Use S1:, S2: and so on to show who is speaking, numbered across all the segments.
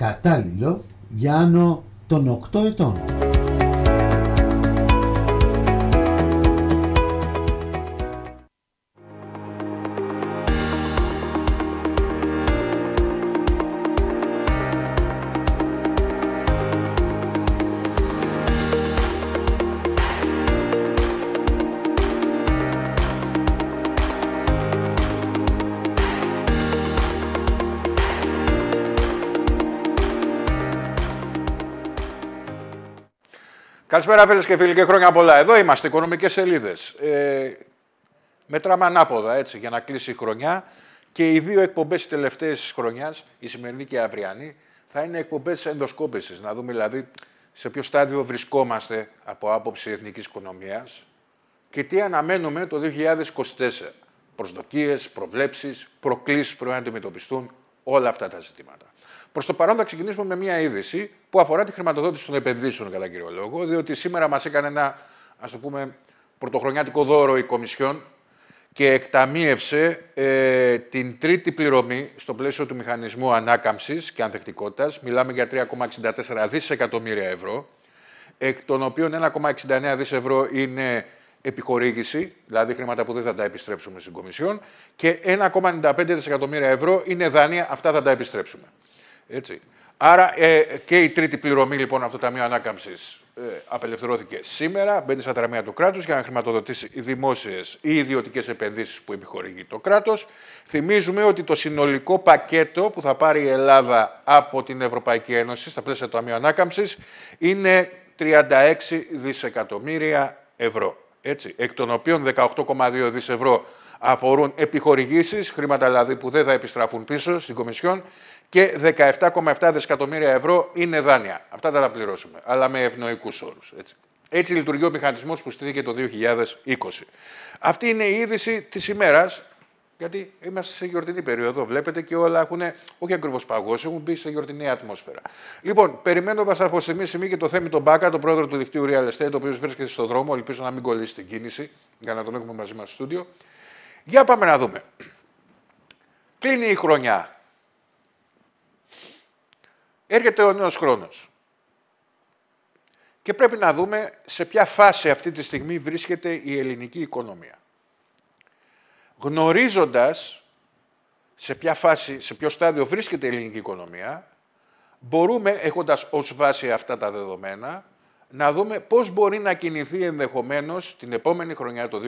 S1: κατάλληλο για άνω των 8 ετών. Καλησπέρα, φίλες και φίλοι, και χρόνια πολλά. Εδώ είμαστε, οικονομικές σελίδες. Ε, μετράμε ανάποδα έτσι για να κλείσει η χρονιά και οι δύο εκπομπές της τελευταίας χρονιάς, η σημερινή και η αυριανή, θα είναι εκπομπές ενδοσκόπησης. Να δούμε δηλαδή σε ποιο στάδιο βρισκόμαστε από άποψη εθνικής οικονομίας και τι αναμένουμε το 2024. Προσδοκίες, προβλέψεις, προκλήσεις που πρέπει να αντιμετωπιστούν όλα αυτά τα ζητήματα. Προς το παρόν θα ξεκινήσουμε με μια είδηση που αφορά τη χρηματοδότηση των επενδύσεων, κατά κύριο λόγο, διότι σήμερα μας έκανε ένα ας το πούμε, πρωτοχρονιάτικο δώρο η Κομισιόν και εκταμείευσε ε, την τρίτη πληρωμή στο πλαίσιο του μηχανισμού ανάκαμψης και ανθεκτικότητας. Μιλάμε για 3,64 δισεκατομμύρια ευρώ, εκ των οποίων 1,69 δις ευρώ είναι επιχορήγηση, δηλαδή χρήματα που δεν θα τα επιστρέψουμε στην Κομισιόν, και 1,95 δισεκατομμύρια ευρώ είναι δάνεια, αυτά θα τα επιστρέψουμε. Έτσι. Άρα ε, και η τρίτη πληρωμή λοιπόν από το Ταμείο Ανάκαμψης ε, απελευθερώθηκε σήμερα, μπαίνει στα τραμεία του κράτους για να χρηματοδοτήσει οι δημόσιες ή ιδιωτικές επενδύσεις που επιχορηγεί το κράτος. Θυμίζουμε ότι το συνολικό πακέτο που θα πάρει η Ελλάδα από την Ευρωπαϊκή Ένωση στα πλαίσια του Ταμείου Ανάκαμψης είναι 36 δισεκατομμύρια ευρώ έτσι, εκ των οποίων 18,2 δις ευρώ αφορούν επιχορηγήσεις, χρήματα δηλαδή που δεν θα επιστραφούν πίσω στην Κομισιόν και 17,7 δισεκατομμύρια ευρώ είναι δάνεια. Αυτά θα τα πληρώσουμε, αλλά με ευνοϊκούς όρους. Έτσι. Έτσι λειτουργεί ο μηχανισμός που στήθηκε το 2020. Αυτή είναι η είδηση της ημέρας. Γιατί είμαστε σε γιορτινή περίοδο, βλέπετε και όλα έχουν, όχι ακριβώς παγώσει, έχουν μπει σε γιορτινή ατμόσφαιρα. Λοιπόν, περιμένοντα από στιγμή στιγμή και το θέμα τον Μπάκα, το πρόεδρο του δικτύου Real Estate, ο οποίος βρίσκεται στον δρόμο, ελπίζω να μην κολλήσει την κίνηση, για να τον έχουμε μαζί μας στο στούντιο. Για πάμε να δούμε. Κλείνει η χρονιά. Έρχεται ο νέος χρόνος. Και πρέπει να δούμε σε ποια φάση αυτή τη στιγμή βρίσκεται η ελληνική οικονομία γνωρίζοντας σε ποια φάση, σε ποιο στάδιο βρίσκεται η ελληνική οικονομία, μπορούμε, έχοντας ως βάση αυτά τα δεδομένα, να δούμε πώς μπορεί να κινηθεί ενδεχομένως την επόμενη χρονιά, το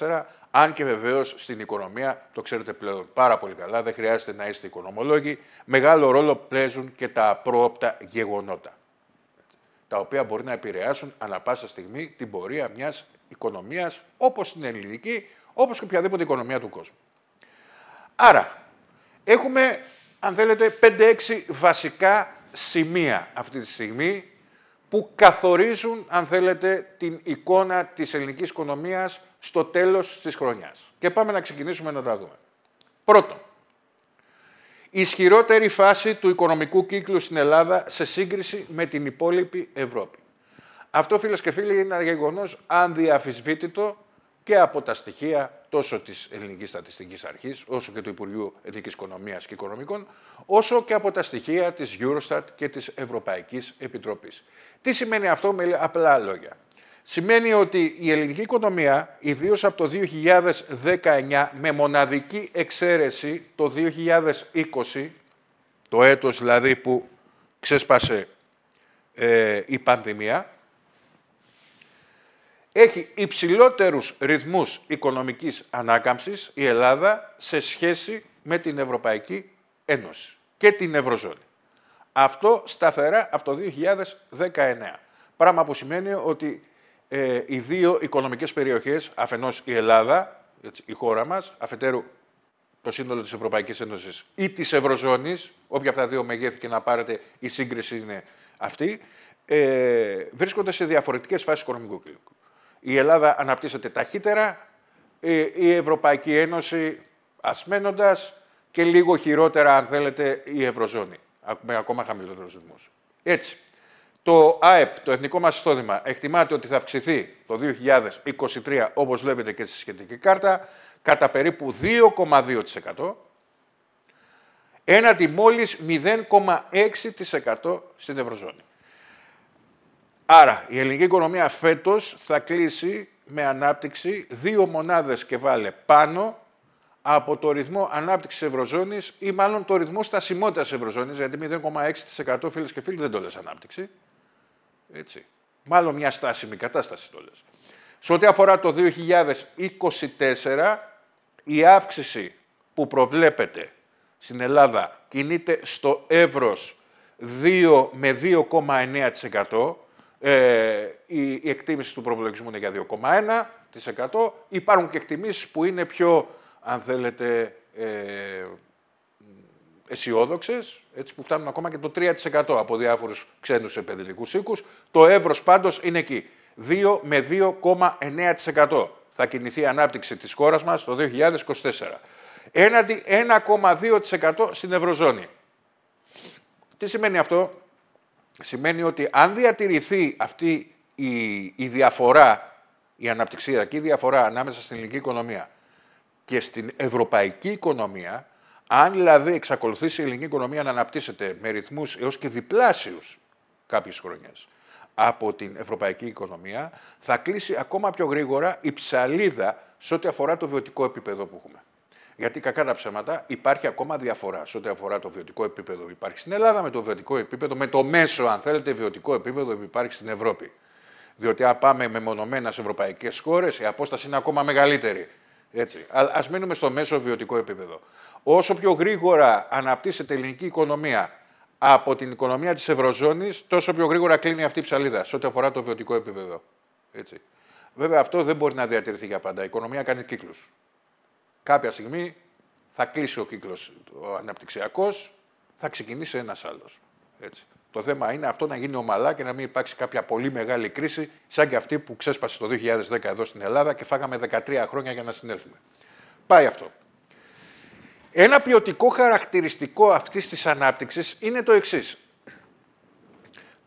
S1: 2024, αν και βεβαίως στην οικονομία, το ξέρετε πλέον πάρα πολύ καλά, δεν χρειάζεται να είστε οικονομολόγοι, μεγάλο ρόλο παίζουν και τα απρόοπτα γεγονότα, τα οποία μπορεί να επηρεάσουν ανα πάσα στιγμή την πορεία μιας οικονομίας, όπως την ελληνική, όπως και οποιαδήποτε οικονομία του κόσμου. Άρα, έχουμε, αν θέλετε, 5-6 βασικά σημεία αυτή τη στιγμή που καθορίζουν, αν θέλετε, την εικόνα της ελληνικής οικονομίας στο τέλος της χρονιάς. Και πάμε να ξεκινήσουμε να τα δούμε. Πρώτον, ισχυρότερη φάση του οικονομικού κύκλου στην Ελλάδα σε σύγκριση με την υπόλοιπη Ευρώπη. Αυτό, φίλες και φίλοι, είναι ένα γεγονός ανδιαφυσβήτητο και από τα στοιχεία τόσο της Ελληνικής Στατιστικής Αρχής, όσο και του Υπουργείου Εθνικής Οικονομίας και Οικονομικών, όσο και από τα στοιχεία της Eurostat και της Ευρωπαϊκής Επιτροπής. Τι σημαίνει αυτό με απλά λόγια. Σημαίνει ότι η ελληνική οικονομία, ιδίως από το 2019, με μοναδική εξαίρεση το 2020, το έτος δηλαδή που ξέσπασε ε, η πανδημία, έχει υψηλότερους ρυθμούς οικονομικής ανάκαμψης η Ελλάδα σε σχέση με την Ευρωπαϊκή Ένωση και την Ευρωζώνη. Αυτό σταθερά από το 2019. Πράγμα που σημαίνει ότι ε, οι δύο οικονομικές περιοχές, αφενός η Ελλάδα, έτσι, η χώρα μας, αφετέρου το σύνολο της Ευρωπαϊκής Ένωσης ή της Ευρωζώνης, όποια από τα δύο μεγέθη και να πάρετε, η σύγκριση είναι αυτή, ε, βρίσκονται σε διαφορετικές φάσεις οικονομικού κλίμακου η Ελλάδα αναπτύσσεται ταχύτερα, η Ευρωπαϊκή Ένωση ασμένοντας και λίγο χειρότερα, αν θέλετε, η Ευρωζώνη, με ακόμα χαμηλότερους ρυθμούς. Έτσι, το ΑΕΠ, το εθνικό μας εισόδημα, εκτιμάται ότι θα αυξηθεί το 2023, όπως βλέπετε και στη σχετική κάρτα, κατά περίπου 2,2%, έναντι μόλις 0,6% στην Ευρωζώνη. Άρα η ελληνική οικονομία φέτος θα κλείσει με ανάπτυξη δύο μονάδες και βάλε πάνω από το ρυθμό ανάπτυξης Ευρωζώνης ή μάλλον το ρυθμό στασιμότητας Ευρωζώνης, γιατί 0,6% φίλες και φίλοι δεν το ανάπτυξη. Έτσι. Μάλλον μια στάσιμη κατάσταση το λες. Σε ό,τι αφορά το 2024, η αύξηση που προβλέπεται στην Ελλάδα κινείται στο εύρος 2 με 2,9%. Ε, η, εκτίμηση του προπολογισμού είναι για 2,1%. Υπάρχουν και εκτιμήσεις που είναι πιο, αν θέλετε, ε, αισιόδοξες, έτσι που φτάνουν ακόμα και το 3% από διάφορους ξένους επενδυτικούς οίκους. Το εύρος πάντως είναι εκεί. 2 με 2,9% θα κινηθεί η ανάπτυξη της χώρας μας το 2024. Έναντι 1,2% στην Ευρωζώνη. Τι σημαίνει αυτό, σημαίνει ότι αν διατηρηθεί αυτή η, η διαφορά, η αναπτυξιακή διαφορά ανάμεσα στην ελληνική οικονομία και στην ευρωπαϊκή οικονομία, αν δηλαδή εξακολουθήσει η ελληνική οικονομία να αναπτύσσεται με ρυθμούς έως και διπλάσιους κάποιες χρονιές από την ευρωπαϊκή οικονομία, θα κλείσει ακόμα πιο γρήγορα η ψαλίδα σε ό,τι αφορά το βιωτικό επίπεδο που έχουμε. Γιατί κακά τα ψέματα υπάρχει ακόμα διαφορά σε ό,τι αφορά το βιωτικό επίπεδο που υπάρχει στην Ελλάδα με το βιωτικό επίπεδο, με το μέσο, αν θέλετε, βιωτικό επίπεδο που υπάρχει στην Ευρώπη. Διότι αν πάμε μεμονωμένα σε ευρωπαϊκές χώρες, η απόσταση είναι ακόμα μεγαλύτερη. Έτσι. Α μείνουμε στο μέσο βιωτικό επίπεδο. Όσο πιο γρήγορα αναπτύσσεται η ελληνική οικονομία από την οικονομία της Ευρωζώνης, τόσο πιο γρήγορα κλείνει αυτή η ψαλίδα σε ό,τι αφορά το βιωτικό επίπεδο. Έτσι. Βέβαια, αυτό δεν μπορεί να διατηρηθεί για πάντα. Η οικονομία κάνει κύκλους. Κάποια στιγμή θα κλείσει ο κύκλος ο αναπτυξιακός, θα ξεκινήσει ένας άλλος. Έτσι. Το θέμα είναι αυτό να γίνει ομαλά και να μην υπάρξει κάποια πολύ μεγάλη κρίση, σαν και αυτή που ξέσπασε το 2010 εδώ στην Ελλάδα και φάγαμε 13 χρόνια για να συνέλθουμε. Πάει αυτό. Ένα ποιοτικό χαρακτηριστικό αυτής της ανάπτυξης είναι το εξής.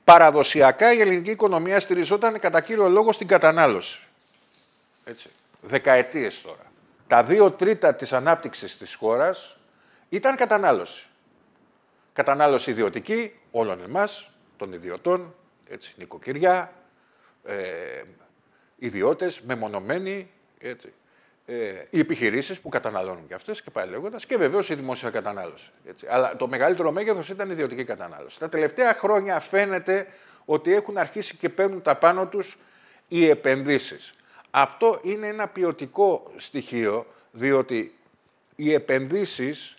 S1: Παραδοσιακά η ελληνική οικονομία στηριζόταν κατά κύριο λόγο στην κατανάλωση. Έτσι. Δεκαετίες τώρα τα δύο τρίτα της ανάπτυξης της χώρας ήταν κατανάλωση. Κατανάλωση ιδιωτική όλων εμάς, των ιδιωτών, έτσι, νοικοκυριά, ε, ιδιώτες, μεμονωμένοι, έτσι. Ε, οι επιχειρήσεις που καταναλώνουν και αυτές και πάλι λέγοντας, και βεβαίως η δημόσια κατανάλωση. Έτσι. Αλλά το μεγαλύτερο μέγεθος ήταν η ιδιωτική κατανάλωση. Τα τελευταία χρόνια φαίνεται ότι έχουν αρχίσει και παίρνουν τα πάνω τους οι επενδύσεις. Αυτό είναι ένα ποιοτικό στοιχείο, διότι οι επενδύσεις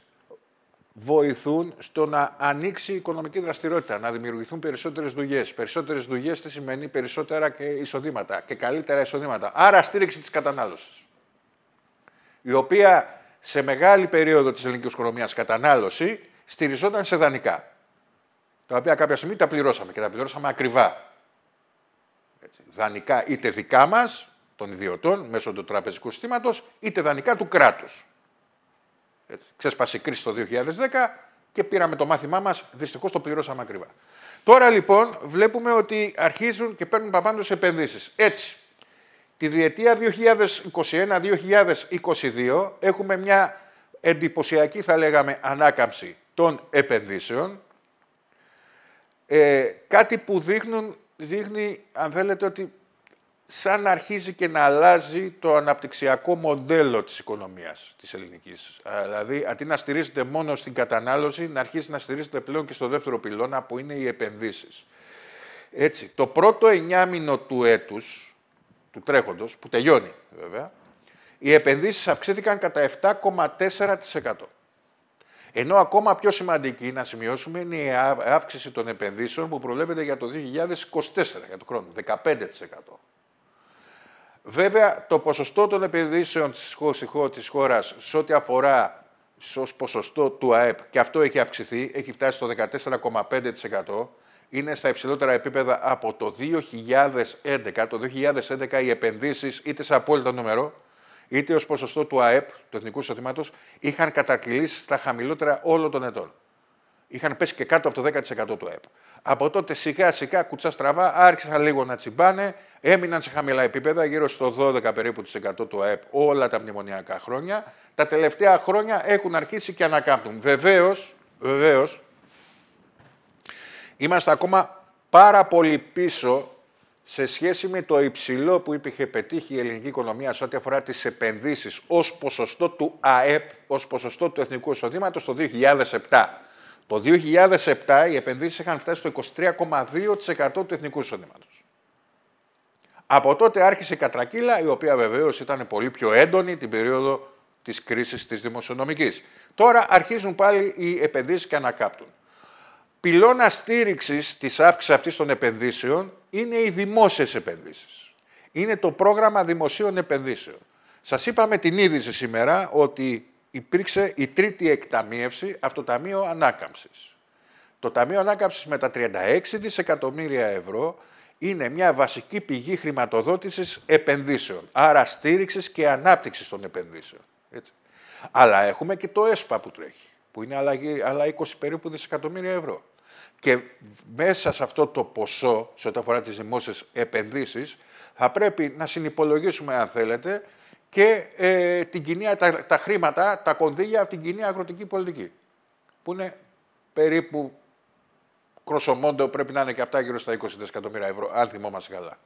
S1: βοηθούν στο να ανοίξει η οικονομική δραστηριότητα, να δημιουργηθούν περισσότερες δουλειές. Περισσότερες δουλειές τι σημαίνει περισσότερα και εισοδήματα και καλύτερα εισοδήματα. Άρα στήριξη της κατανάλωσης, η οποία σε μεγάλη περίοδο της ελληνικής οικονομίας κατανάλωση στηριζόταν σε δανεικά, τα οποία κάποια στιγμή τα πληρώσαμε και τα πληρώσαμε ακριβά. δανεικά είτε δικά μας, των ιδιωτών μέσω του τραπεζικού συστήματος, είτε δανεικά του κράτους. Ξέσπασε η κρίση το 2010 και πήραμε το μάθημά μας, δυστυχώς το πληρώσαμε ακριβά. Τώρα λοιπόν βλέπουμε ότι αρχίζουν και παίρνουν παπάντως επενδύσεις. Έτσι, τη διετία 2021-2022 έχουμε μια εντυπωσιακή θα λέγαμε ανάκαμψη των επενδύσεων, ε, κάτι που δείχνει, αν θέλετε, ότι σαν να αρχίζει και να αλλάζει το αναπτυξιακό μοντέλο της οικονομίας της ελληνικής. Δηλαδή, αντί να στηρίζεται μόνο στην κατανάλωση, να αρχίσει να στηρίζεται πλέον και στο δεύτερο πυλώνα, που είναι οι επενδύσεις. Έτσι, το πρώτο εννιάμινο του έτους, του τρέχοντος, που τελειώνει βέβαια, οι επενδύσεις αυξήθηκαν κατά 7,4%. Ενώ ακόμα πιο σημαντική να σημειώσουμε είναι η αύξηση των επενδύσεων που προβλέπεται για το 2024, για το χρόνο, 15%. Βέβαια, το ποσοστό των επενδύσεων της χώρας, σε ό,τι αφορά ως ποσοστό του ΑΕΠ, και αυτό έχει αυξηθεί, έχει φτάσει στο 14,5%, είναι στα υψηλότερα επίπεδα από το 2011. Το 2011 οι επενδύσεις, είτε σε απόλυτο νούμερο, είτε ως ποσοστό του ΑΕΠ, του Εθνικού Εισοδήματος, είχαν κατακυλήσει στα χαμηλότερα όλων των ετών. Είχαν πέσει και κάτω από το 10% του ΕΠ. Από τότε σιγά σιγά κουτσά στραβά άρχισαν λίγο να τσιμπάνε, έμειναν σε χαμηλά επίπεδα, γύρω στο 12 περίπου του ΕΠ όλα τα μνημονιακά χρόνια. Τα τελευταία χρόνια έχουν αρχίσει και ανακάμπτουν. Βεβαίως, βεβαίως. είμαστε ακόμα πάρα πολύ πίσω σε σχέση με το υψηλό που είχε πετύχει η ελληνική οικονομία σε ό,τι αφορά τις επενδύσεις ως ποσοστό του ΑΕΠ, ως ποσοστό του εθνικού εισοδήματος το 2007. Το 2007 οι επενδύσεις είχαν φτάσει στο 23,2% του εθνικού εισοδήματος. Από τότε άρχισε η κατρακύλα, η οποία βεβαίως ήταν πολύ πιο έντονη την περίοδο της κρίσης της δημοσιονομικής. Τώρα αρχίζουν πάλι οι επενδύσεις και ανακάπτουν. Πυλώνα στήριξης της αύξησης αυτής των επενδύσεων είναι οι δημόσιες επενδύσεις. Είναι το πρόγραμμα δημοσίων επενδύσεων. Σας είπαμε την είδηση σήμερα ότι υπήρξε η τρίτη εκταμίευση από το Ταμείο Ανάκαμψης. Το Ταμείο Ανάκαμψης με τα 36 δισεκατομμύρια ευρώ είναι μια βασική πηγή χρηματοδότησης επενδύσεων, άρα στήριξης και ανάπτυξης των επενδύσεων. Έτσι. Αλλά έχουμε και το ΕΣΠΑ που τρέχει, που είναι άλλα 20 περίπου δισεκατομμύρια ευρώ. Και μέσα σε αυτό το ποσό, σε ό,τι αφορά τις δημόσιες επενδύσεις, θα πρέπει να συνυπολογίσουμε, αν θέλετε, και ε, την κοινή, τα, τα χρήματα, τα κονδύλια από την κοινή αγροτική πολιτική. Που είναι περίπου κροσομόντο, πρέπει να είναι και αυτά γύρω στα 20 δισεκατομμύρια ευρώ, αν θυμόμαστε καλά.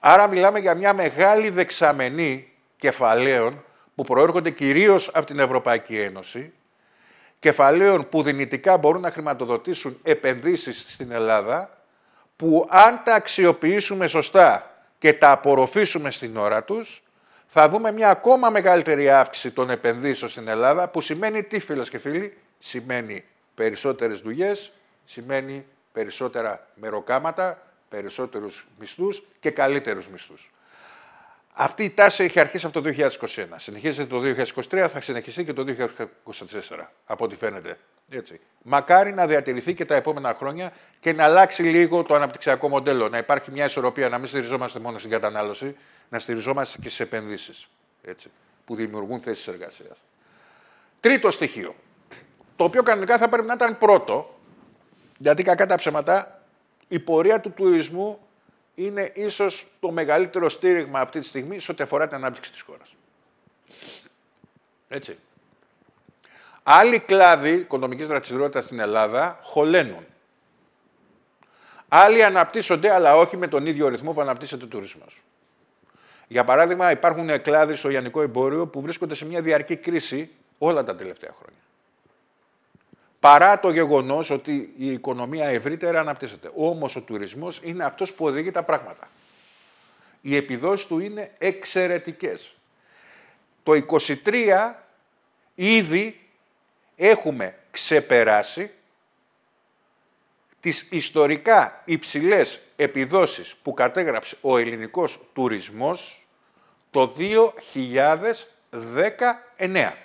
S1: Άρα μιλάμε για μια μεγάλη δεξαμενή κεφαλαίων που προέρχονται κυρίως από την Ευρωπαϊκή Ένωση, κεφαλαίων που δυνητικά μπορούν να χρηματοδοτήσουν επενδύσεις στην Ελλάδα, που αν τα αξιοποιήσουμε σωστά και τα απορροφήσουμε στην ώρα τους, θα δούμε μια ακόμα μεγαλύτερη αύξηση των επενδύσεων στην Ελλάδα, που σημαίνει τι φίλες και φίλοι, σημαίνει περισσότερες δουλειές, σημαίνει περισσότερα μεροκάματα, περισσότερους μισθούς και καλύτερους μισθούς. Αυτή η τάση έχει αρχίσει από το 2021. Συνεχίζεται το 2023, θα συνεχιστεί και το 2024, από ό,τι φαίνεται. Έτσι. Μακάρι να διατηρηθεί και τα επόμενα χρόνια και να αλλάξει λίγο το αναπτυξιακό μοντέλο. Να υπάρχει μια ισορροπία, να μην στηριζόμαστε μόνο στην κατανάλωση, να στηριζόμαστε και στι επενδύσει που δημιουργούν θέσεις εργασίας. Τρίτο στοιχείο, το οποίο κανονικά θα πρέπει να ήταν πρώτο, γιατί κακά τα ψέματα, η πορεία του τουρισμού είναι ίσως το μεγαλύτερο στήριγμα αυτή τη στιγμή σε ό,τι αφορά την ανάπτυξη της χώρας. Έτσι. Άλλοι κλάδοι οικονομικής δραστηριότητας στην Ελλάδα χωλαίνουν. Άλλοι αναπτύσσονται, αλλά όχι με τον ίδιο ρυθμό που αναπτύσσεται ο τουρισμός. Για παράδειγμα, υπάρχουν κλάδοι στο λιανικό εμπόριο που βρίσκονται σε μια διαρκή κρίση όλα τα τελευταία χρόνια. Παρά το γεγονός ότι η οικονομία ευρύτερα αναπτύσσεται. Όμως ο τουρισμός είναι αυτός που οδηγεί τα πράγματα. Οι επιδόσεις του είναι εξαιρετικές. Το 23 ήδη έχουμε ξεπεράσει τις ιστορικά υψηλές επιδόσεις που κατέγραψε ο ελληνικός τουρισμός το 2019.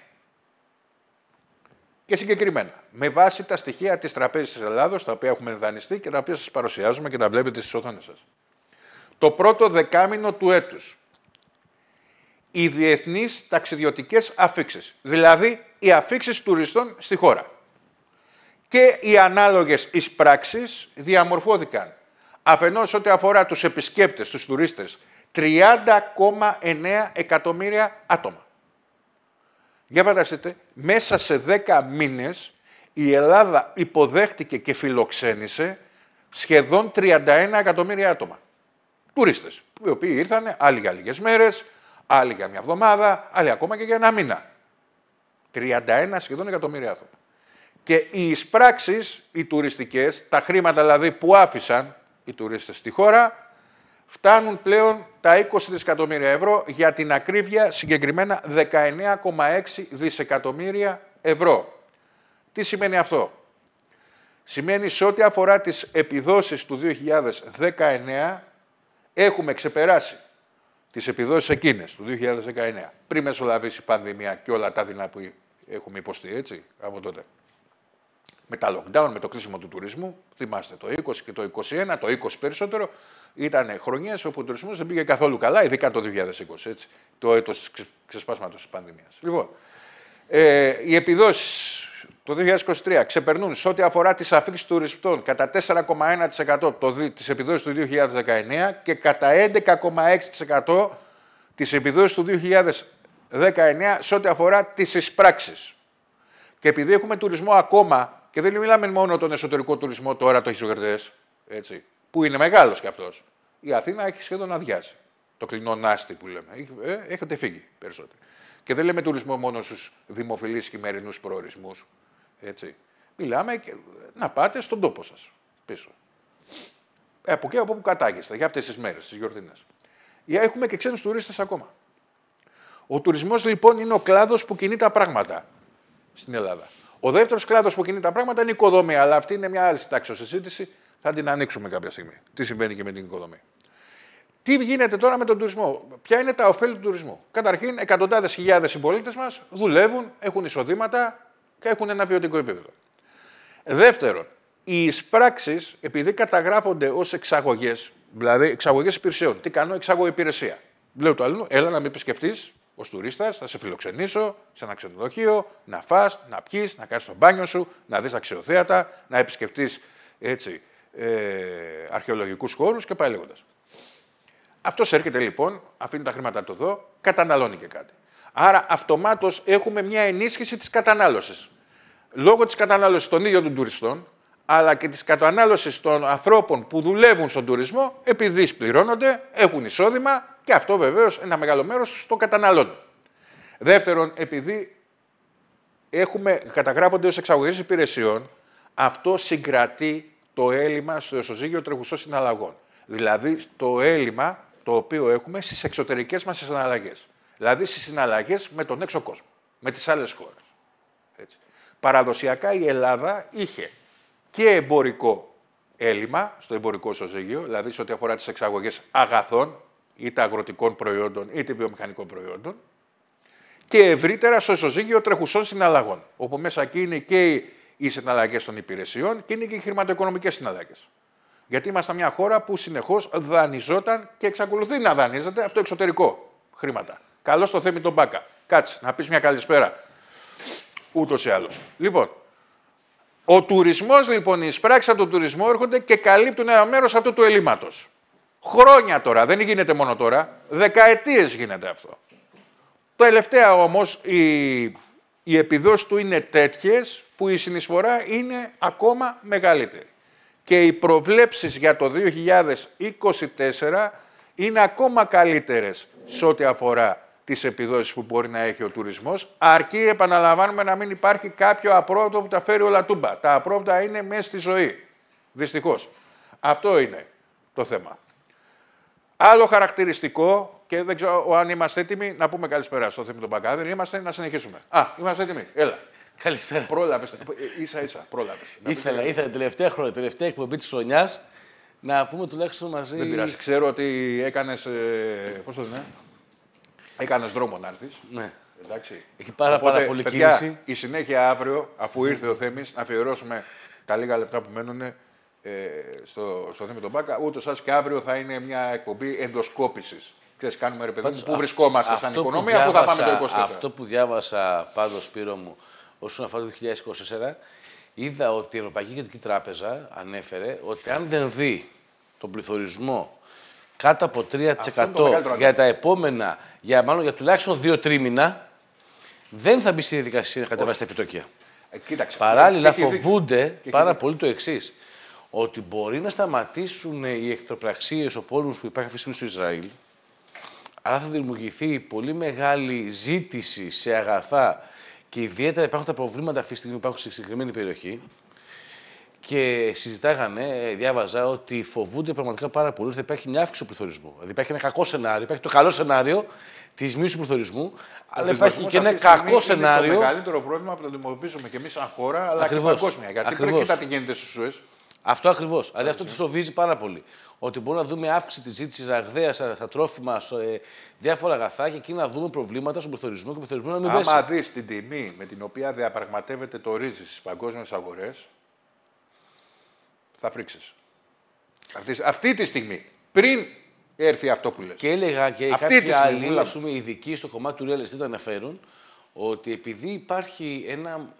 S1: Και συγκεκριμένα, με βάση τα στοιχεία της Τραπέζης της Ελλάδος, τα οποία έχουμε δανειστεί και τα οποία σας παρουσιάζουμε και τα βλέπετε στις οθόνες σας. Το πρώτο δεκάμινο του έτους, οι διεθνείς ταξιδιωτικές αφήξεις, δηλαδή οι αφήξεις τουριστών στη χώρα. Και οι ανάλογες εισπράξεις διαμορφώθηκαν Αφενός ό,τι αφορά τους επισκέπτες, τους τουρίστες, 30,9 εκατομμύρια άτομα. Για φανταστείτε, μέσα σε 10 μήνες η Ελλάδα υποδέχτηκε και φιλοξένησε σχεδόν 31 εκατομμύρια άτομα. Τουρίστες, οι οποίοι ήρθαν άλλοι για λίγες μέρες, άλλοι για μια εβδομάδα, άλλοι ακόμα και για ένα μήνα. 31 σχεδόν εκατομμύρια άτομα. Και οι εισπράξεις, οι τουριστικές, τα χρήματα δηλαδή που άφησαν οι τουρίστες στη χώρα, φτάνουν πλέον τα 20 δισεκατομμύρια ευρώ, για την ακρίβεια συγκεκριμένα 19,6 δισεκατομμύρια ευρώ. Τι σημαίνει αυτό. Σημαίνει σε ό,τι αφορά τις επιδόσεις του 2019, έχουμε ξεπεράσει τις επιδόσεις εκείνες του 2019, πριν μεσολαβήσει η πανδημία και όλα τα δεινά που έχουμε υποστεί, έτσι, από τότε με τα lockdown, με το κλείσιμο του τουρισμού. Θυμάστε το 20 και το 21, το 20 περισσότερο. Ήταν χρονιές όπου ο τουρισμός δεν πήγε καθόλου καλά, ειδικά το 2020, έτσι, το έτος της ξεσπάσματος της πανδημίας. Λοιπόν, ε, οι επιδόσεις το 2023 ξεπερνούν σε ό,τι αφορά τις αφήξεις τουριστών κατά 4,1% τις επιδόσεις του 2019 και κατά 11,6% τις επιδόσεις του 2019 σε ό,τι αφορά τις εισπράξεις. Και επειδή έχουμε τουρισμό ακόμα και δεν μιλάμε μόνο τον εσωτερικό τουρισμό τώρα, το ο έτσι, που είναι μεγάλος κι αυτός. Η Αθήνα έχει σχεδόν αδειάσει. Το κλεινό νάστι που λέμε. Ε, έχετε φύγει περισσότερο. Και δεν λέμε τουρισμό μόνο στους δημοφιλείς χειμερινού προορισμούς. Έτσι. Μιλάμε και να πάτε στον τόπο σας πίσω. Ε, από εκεί από όπου κατάγεστε για αυτές τις μέρες, τις γιορτινές. Έχουμε και ξένους τουρίστες ακόμα. Ο τουρισμός λοιπόν είναι ο κλάδος που κινεί τα πράγματα στην Ελλάδα. Ο δεύτερος κλάδος που κινεί τα πράγματα είναι η οικοδομή, αλλά αυτή είναι μια άλλη τάξη συζήτηση. Θα την ανοίξουμε κάποια στιγμή. Τι συμβαίνει και με την οικοδομή. Τι γίνεται τώρα με τον τουρισμό, Ποια είναι τα ωφέλη του τουρισμού. Καταρχήν, εκατοντάδες χιλιάδες συμπολίτες μας δουλεύουν, έχουν εισοδήματα και έχουν ένα βιωτικό επίπεδο. Δεύτερον, οι εισπράξεις, επειδή καταγράφονται ως εξαγωγές, δηλαδή εξαγωγές υπηρεσιών, τι κάνω, εξάγω υπηρεσία. Λέω του αλλού, έλα να με επισκεφτείς, ως τουρίστας, να σε φιλοξενήσω σε ένα ξενοδοχείο, να φας, να πιεις, να κάνεις τον μπάνιο σου, να δεις αξιοθέατα, να επισκεφτείς έτσι ε, αρχαιολογικούς χώρους και πάει λέγοντας. Αυτός έρχεται λοιπόν, αφήνει τα χρήματα του εδώ, καταναλώνει και κάτι. Άρα αυτομάτως έχουμε μια ενίσχυση της κατανάλωσης. Λόγω της κατανάλωσης των ίδιων των τουριστών, αλλά και της κατανάλωσης των ανθρώπων που δουλεύουν στον τουρισμό, επειδή σπληρώνονται, έχουν εισόδημα και αυτό βεβαίως ένα μεγάλο μέρος το καταναλώνουν. Δεύτερον, επειδή έχουμε, καταγράφονται ως εξαγωγές υπηρεσιών, αυτό συγκρατεί το έλλειμμα στο ισοζύγιο τρεχουσών συναλλαγών. Δηλαδή, το έλλειμμα το οποίο έχουμε στις εξωτερικές μας συναλλαγές. Δηλαδή, στις συναλλαγές με τον έξω κόσμο, με τις άλλες χώρες. Έτσι. Παραδοσιακά η Ελλάδα είχε και εμπορικό έλλειμμα στο εμπορικό ισοζύγιο, δηλαδή σε ό,τι αφορά τις εξαγωγές αγαθών, είτε αγροτικών προϊόντων είτε βιομηχανικών προϊόντων, και ευρύτερα στο ισοζύγιο τρεχουσών συναλλαγών, όπου μέσα εκεί είναι και οι συναλλαγές των υπηρεσιών και είναι και οι χρηματοοικονομικές συναλλαγές. Γιατί είμαστε μια χώρα που συνεχώς δανειζόταν και εξακολουθεί να δανείζεται αυτό εξωτερικό χρήματα. Καλό στο θέμη τον Μπάκα. Κάτσε να πεις μια καλησπέρα. Ούτως ή άλλως. Λοιπόν, ο τουρισμός λοιπόν, οι εισπράξει από τον τουρισμό έρχονται και καλύπτουν ένα μέρος αυτού του ελλείμματος. Χρόνια τώρα, δεν γίνεται μόνο τώρα, δεκαετίες γίνεται αυτό. Το τελευταία όμως οι, οι του είναι τέτοιες, που η συνεισφορά είναι ακόμα μεγαλύτερη. Και οι προβλέψεις για το 2024 είναι ακόμα καλύτερες σε ό,τι αφορά τις επιδόσεις που μπορεί να έχει ο τουρισμός, αρκεί, επαναλαμβάνουμε, να μην υπάρχει κάποιο απρόοπτο που τα φέρει όλα τούμπα. Τα απρόοπτα είναι μέσα στη ζωή. Δυστυχώς. Αυτό είναι το θέμα. Άλλο χαρακτηριστικό, και δεν ξέρω αν είμαστε έτοιμοι, να πούμε καλησπέρα στο θέμα του Μπαγκάδερ. Είμαστε να συνεχίσουμε. Α, είμαστε έτοιμοι. Έλα. Καλησπέρα. Πρόλαβες. σα ε, ίσα
S2: πρόλαβε. Ήθελα, ήθελα τελευταία χρόνια, τελευταία εκπομπή της χρονιάς να πούμε τουλάχιστον μαζί. Δεν πειράζει.
S1: Ξέρω ότι έκανες. Ε, Πώς το λένε, Έκανες δρόμο να έρθεις. Ναι. Εντάξει. Έχει πάρα, Οπότε, πάρα πολύ παιδιά, Η συνέχεια αύριο, αφού ήρθε ο Θέμης, να αφιερώσουμε τα λίγα λεπτά που μένουν ε, στο, στο Θέμη τον Μπάκα. Ούτως ή και αύριο θα είναι μια εκπομπή ενδοσκόπησης. Ξέρεις, κάνουμε ρε παιδί πού βρισκόμαστε σαν οικονομία, πού θα πάμε το 2024. Αυτό
S2: που διάβασα πάντως, Σπύρο μου, όσον αφορά το 2024, είδα ότι η Ευρωπαϊκή Κεντρική Τράπεζα ανέφερε ότι αν δεν δει τον πληθωρισμό κάτω από 3% για τα επόμενα, για, μάλλον για τουλάχιστον δύο τρίμηνα, δεν θα μπει στη διαδικασία να κατεβάσει τα επιτόκια.
S1: Ε, κοίταξε, Παράλληλα, φοβούνται
S2: πάρα πολύ το εξής. Ότι μπορεί να σταματήσουν οι εχθροπραξίες, ο πόλεμος που υπάρχει αυτή στο Ισραήλ, αλλά θα δημιουργηθεί πολύ μεγάλη ζήτηση σε αγαθά και ιδιαίτερα υπάρχουν τα προβλήματα αυτή τη στιγμή που υπάρχουν σε συγκεκριμένη περιοχή. Και συζητάγανε, ε, διάβαζα ότι φοβούνται πραγματικά πάρα πολύ ότι θα υπάρχει μια αύξηση του πληθωρισμού. Δηλαδή υπάρχει ένα κακό σενάριο, υπάρχει το καλό σενάριο της μείωσης του πληθωρισμού, αλλά υπάρχει και ένα κακό σενάριο. Είναι το μεγαλύτερο
S1: πρόβλημα που το αντιμετωπίζουμε και εμείς σαν χώρα, αλλά Ακριβώς. και παγκόσμια. Γιατί Ακριβώς. πρέπει να τι
S2: γίνεται στις ΣΟΕΣ. Αυτό ακριβώς. Δηλαδή αυτό του φοβίζει πάρα πολύ. Ότι μπορούμε να δούμε αύξηση της ζήτησης αγδαία στα τρόφιμα, σε διάφορα αγαθά και εκεί να δούμε προβλήματα στον πληθωρισμό και ο πληθωρισμός να μην Άμα δεις
S1: την τιμή με την οποία διαπραγματεύεται το ρύζι στις παγκόσμιες αγορές, θα φρίξεις. Αυτή, αυτή τη στιγμή, πριν έρθει αυτό που λες. Και έλεγα και αυτή κάποιοι άλλοι, ας πούμε, ειδικοί στο κομμάτι του real estate
S2: αναφέρουν ότι επειδή υπάρχει ένα,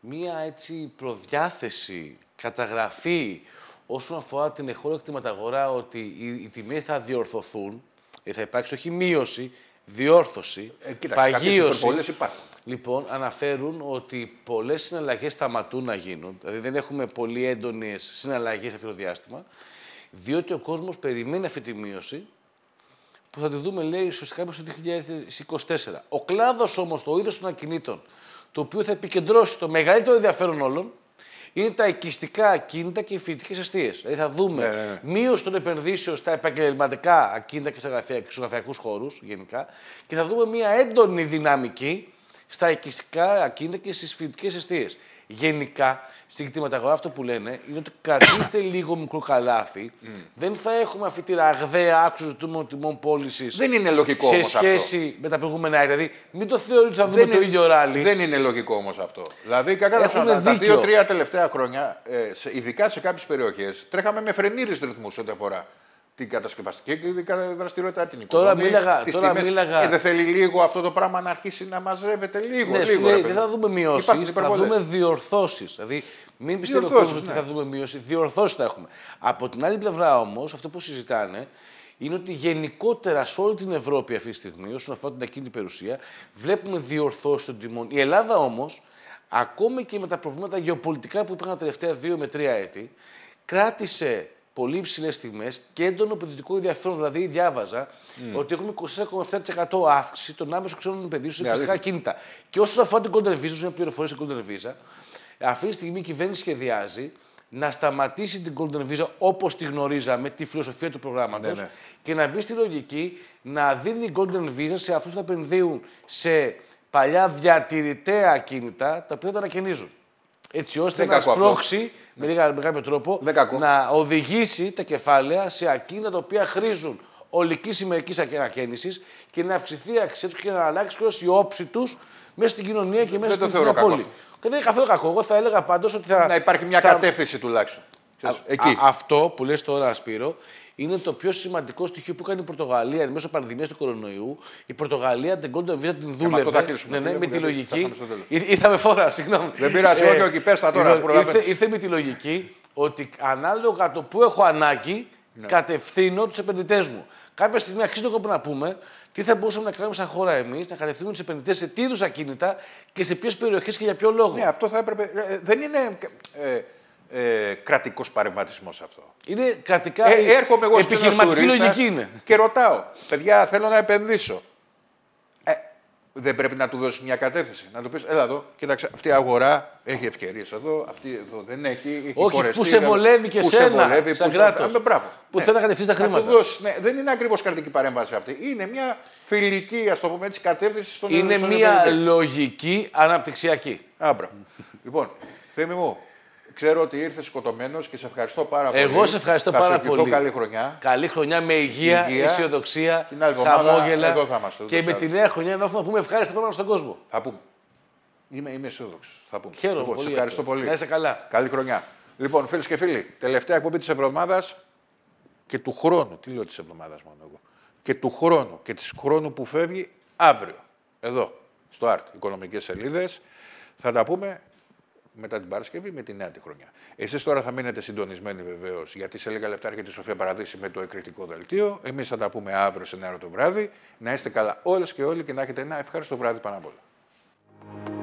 S2: μία έτσι προδιάθεση, καταγραφή όσον αφορά την εγχώρια αγορά, ότι οι, οι τιμές θα διορθωθούν, ε, θα υπάρξει όχι μείωση, διόρθωση, ε, παγίωση. Λοιπόν, αναφέρουν ότι πολλές συναλλαγές σταματούν να γίνουν. Δηλαδή, δεν έχουμε πολύ έντονες συναλλαγές αυτό το διάστημα. Διότι ο κόσμος περιμένει αυτή τη μείωση που θα τη δούμε, λέει, σωστά κάποιο το 2024. Ο κλάδος όμως, το είδος των ακινήτων, το οποίο θα επικεντρώσει το μεγαλύτερο ενδιαφέρον όλων, είναι τα οικιστικά ακίνητα και οι φοιτητικές αιστείες. Δηλαδή θα δούμε ναι, ναι, ναι. μείωση των επενδύσεων στα επαγγελματικά ακίνητα και στου γραφειακού χώρους γενικά και θα δούμε μια έντονη δυναμική στα οικιστικά ακίνητα και στις φοιτητικές αιστείες γενικά στην κτηματαγορά αυτό που λένε είναι ότι κρατήστε λίγο μικρό καλάθι. Mm. Δεν θα έχουμε αυτή τη ραγδαία αύξηση του τιμών πώλησης. Δεν είναι λογικό Σε σχέση με τα προηγούμενα έτη. Δηλαδή, μην
S1: το θεωρείτε ότι θα δούμε το ίδιο ράλι. Δεν είναι λογικό όμως αυτό. Δηλαδή, κακά τα δύο-τρία τελευταία χρόνια, ε, ειδικά σε κάποιες περιοχές, τρέχαμε με φρενήρι ρυθμούς ό,τι αφορά την κατασκευαστική δραστηριότητα, την οικονομία. Τώρα μίλαγα. Τις τώρα τιμές. μίλαγα... Ε, δεν θέλει λίγο αυτό το πράγμα να αρχίσει να μαζεύεται λίγο. Ναι, λίγο, λέει, δεν δηλαδή, ναι. θα δούμε μειώσεις, θα δούμε διορθώσεις. Δηλαδή,
S2: μην πιστεύω ναι. ότι θα δούμε μείωση, διορθώσεις θα έχουμε. Από την άλλη πλευρά όμως, αυτό που συζητάνε είναι ότι γενικότερα σε όλη την Ευρώπη αυτή τη στιγμή, όσον αφορά την ακίνητη περιουσία, βλέπουμε διορθώσεις των τιμών. Η Ελλάδα όμως, ακόμη και με τα προβλήματα γεωπολιτικά που υπήρχαν τα τελευταία δύο με τρία έτη, κράτησε πολύ υψηλές τιμέ και έντονο επενδυτικό ενδιαφέρον. Δηλαδή, διάβαζα mm. ότι έχουμε 24,7% αύξηση των άμεσων ξένων επενδύσεων σε ναι, κλασικά κίνητα. Και όσον αφορά την Golden Visa, είναι πληροφορίες στην Golden Visa, αυτή τη στιγμή η κυβέρνηση σχεδιάζει να σταματήσει την Golden Visa όπως τη γνωρίζαμε, τη φιλοσοφία του προγράμματος ναι, ναι. και να μπει στη λογική να δίνει η Golden Visa σε αυτούς που θα επενδύουν σε παλιά διατηρητέα κίνητα τα οποία τα ανακαινίζουν έτσι ώστε να σπρώξει με, ναι. λίγα, με κάποιο τρόπο να οδηγήσει τα κεφάλαια σε ακίνητα τα οποία χρήζουν ολικής ημερική ανακαίνηση και να αυξηθεί η αξία τους και να αλλάξει η όψη τους μέσα στην κοινωνία και μέσα στην πόλη. Και δεν είναι καθόλου κακό. Εγώ θα έλεγα πάντως ότι θα. Να υπάρχει μια θα... κατεύθυνση τουλάχιστον. αυτό που λες τώρα, Σπύρο, είναι το πιο σημαντικό στοιχείο που έκανε η Πορτογαλία εν μέσω πανδημίας του κορονοϊού. Η Πορτογαλία την Golden βίζα την δούλευε. Ε, ναι, ναι, με τη λογική. Ήρθαμε φορά, συγγνώμη. Δεν πειράζει, όχι, ε, όχι, πε τα τώρα. Ήρθε με τη λογική ότι ανάλογα το που έχω ανάγκη, ναι. κατευθύνω τους επενδυτές μου. Κάποια στιγμή αξίζει το κόμμα να πούμε τι θα μπορούσαμε να κάνουμε σαν χώρα εμείς, να κατευθύνουμε τους επενδυτές σε τι είδους ακίνητα και σε ποιες περιοχές και για ποιο λόγο. Ναι, αυτό θα έπρεπε. Ε, ε, δεν είναι
S1: ε, κρατικός παρεμβατισμός αυτό. Είναι κρατικά. Ε, έρχομαι εγώ στην λογική είναι. Και ρωτάω, παιδιά, θέλω να επενδύσω. Ε, δεν πρέπει να του δώσεις μια κατεύθυνση. Να του πεις, έλα εδώ, κοίταξε, αυτή η αγορά έχει ευκαιρίες εδώ, αυτή εδώ δεν έχει. έχει Όχι, που σε βολεύει και που σε βολεύει, σαν Που ναι. θέλει να κατευθύνει τα χρήματα. Να δώσεις, ναι, δεν είναι ακριβώς κρατική παρέμβαση αυτή. Είναι μια φιλική, ας το πούμε έτσι, κατεύθυνση στον Είναι μια λογική αναπτυξιακή. Άμπρα. λοιπόν, θέμη μου, Ξέρω ότι ήρθες σκοτωμένος και σε ευχαριστώ πάρα πολύ. Εγώ σε ευχαριστώ θα πάρα πολύ. Καλή χρονιά. Καλή χρονιά
S2: με υγεία, υγεία αισιοδοξία, χαμόγελα. Εδώ θα είμαστε, και με τη νέα χρονιά να έρθουμε να πούμε ευχάριστα
S1: πράγματα στον κόσμο. Θα πούμε. Είμαι, είμαι αισιόδοξος. Θα πούμε. Χαίρομαι λοιπόν, πολύ. Σε ευχαριστώ αυτό. πολύ. Να είσαι καλά. Καλή χρονιά. Λοιπόν, φίλες και φίλοι, τελευταία εκπομπή της εβδομάδας και του χρόνου. Τι λέω της εβδομάδας μόνο εγώ. Και του χρόνου και της χρόνου που φεύγει αύριο. Εδώ, στο ΑΡΤ, οικονομικές σελίδες. Θα τα πούμε μετά την Παρασκευή με τη νέα τη χρονιά. Εσείς τώρα θα μείνετε συντονισμένοι βεβαίως, γιατί σε λίγα λεπτά έρχεται η Σοφία Παραδείση με το εκρηκτικό δελτίο. Εμείς θα τα πούμε αύριο σε νέα το βράδυ. Να είστε καλά όλες και όλοι και να έχετε ένα ευχάριστο βράδυ πάνω απ' όλα.